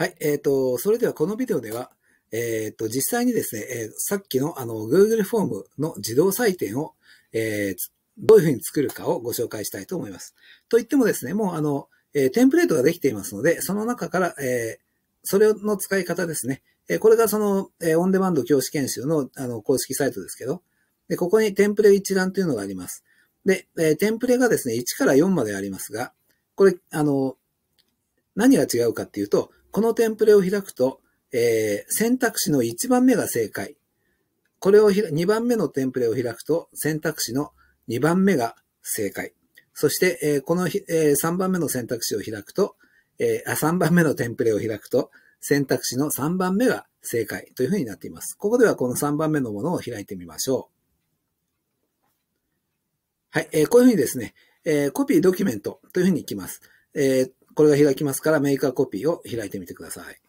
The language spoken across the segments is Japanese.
はい、えっ、ー、と、それではこのビデオでは、えっ、ー、と、実際にですね、えー、さっきのあの Google フォームの自動採点を、えー、どういうふうに作るかをご紹介したいと思います。と言ってもですね、もうあの、えー、テンプレートができていますので、その中から、えー、それの使い方ですね。えこれがその、えオンデマンド教師研修のあの公式サイトですけど、でここにテンプレ一覧というのがあります。で、えテンプレがですね、1から4までありますが、これ、あの、何が違うかっていうと、このテンプレを開くと、えー、選択肢の1番目が正解。これをひ2番目のテンプレを開くと、選択肢の2番目が正解。そして、えー、この、えー、3番目の選択肢を開くと、えー、3番目のテンプレを開くと、選択肢の3番目が正解というふうになっています。ここではこの3番目のものを開いてみましょう。はい、えー、こういうふうにですね、えー、コピードキュメントというふうにいきます。えー、これが開きますから、メーカーコピーを開いてみてください。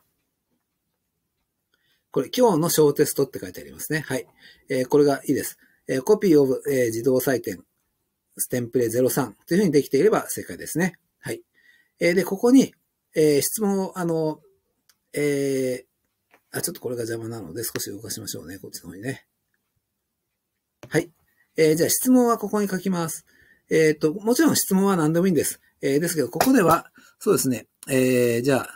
これ、今日の小テストって書いてありますね。はい。えー、これがいいです。えー、コピーオブ、えー、自動採点、ステンプレ03というふうにできていれば正解ですね。はい。えー、で、ここに、えー、質問を、あの、えー、あ、ちょっとこれが邪魔なので少し動かしましょうね。こっちの方にね。はい。えー、じゃあ質問はここに書きます。えっ、ー、と、もちろん質問は何でもいいんです。えー、ですけど、ここでは、そうですね。えー、じゃあ、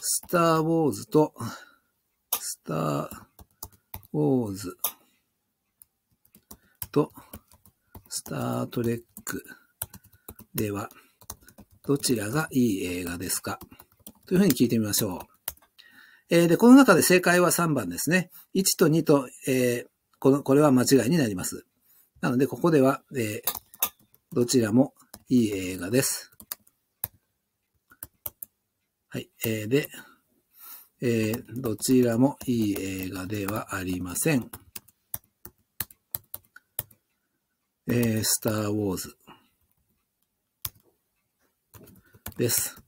スター・ウォーズと、スター・ウォーズと、スター・トレックでは、どちらがいい映画ですかというふうに聞いてみましょう。えー、で、この中で正解は3番ですね。1と2と、えー、この、これは間違いになります。なので、ここでは、えー、どちらもいい映画です。はい。えー、で、えー、どちらもいい映画ではありません。えー、スター・ウォーズです。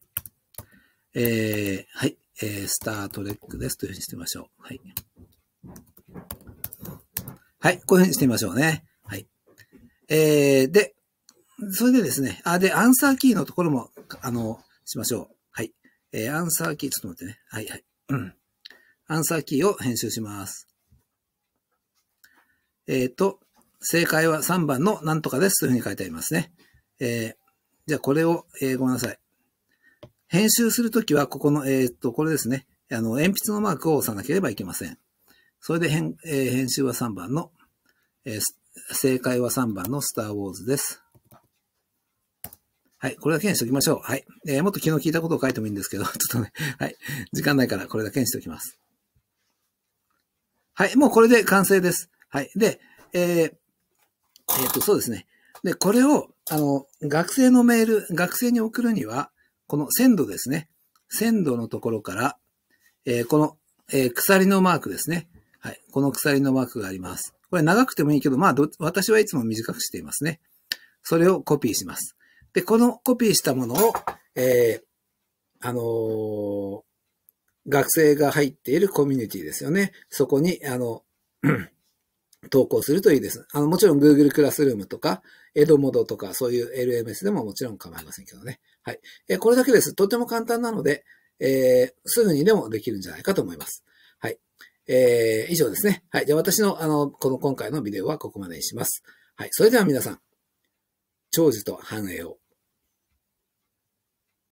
えー、はい。えー、スター・トレックですというふうにしてみましょう。はい。はい。こういうふうにしてみましょうね。はい。えー、で、それでですね、あ、で、アンサーキーのところも、あの、しましょう。えー、アンサーキー、ちょっと待ってね。はいはい。うん。アンサーキーを編集します。えっ、ー、と、正解は3番のなんとかですというふうに書いてありますね。えー、じゃあこれを、えー、ごめんなさい。編集するときは、ここの、えっ、と、これですね。あの、鉛筆のマークを押さなければいけません。それで編、えー、編集は3番の、えー、正解は3番のスターウォーズです。はい。これだけにしておきましょう。はい。えー、もっと昨日聞いたことを書いてもいいんですけど、ちょっとね、はい。時間ないからこれだけにしておきます。はい。もうこれで完成です。はい。で、えー、えー、っと、そうですね。で、これを、あの、学生のメール、学生に送るには、この鮮度ですね。鮮度のところから、えー、この、えー、鎖のマークですね。はい。この鎖のマークがあります。これ長くてもいいけど、まあ、私はいつも短くしていますね。それをコピーします。で、このコピーしたものを、えー、あのー、学生が入っているコミュニティですよね。そこに、あの、投稿するといいです。あの、もちろん Google クラスルームとか、エドモドとか、そういう LMS でももちろん構いませんけどね。はい。えー、これだけです。とても簡単なので、えー、すぐにでもできるんじゃないかと思います。はい。えー、以上ですね。はい。じゃあ私の、あの、この今回のビデオはここまでにします。はい。それでは皆さん、長寿と繁栄を。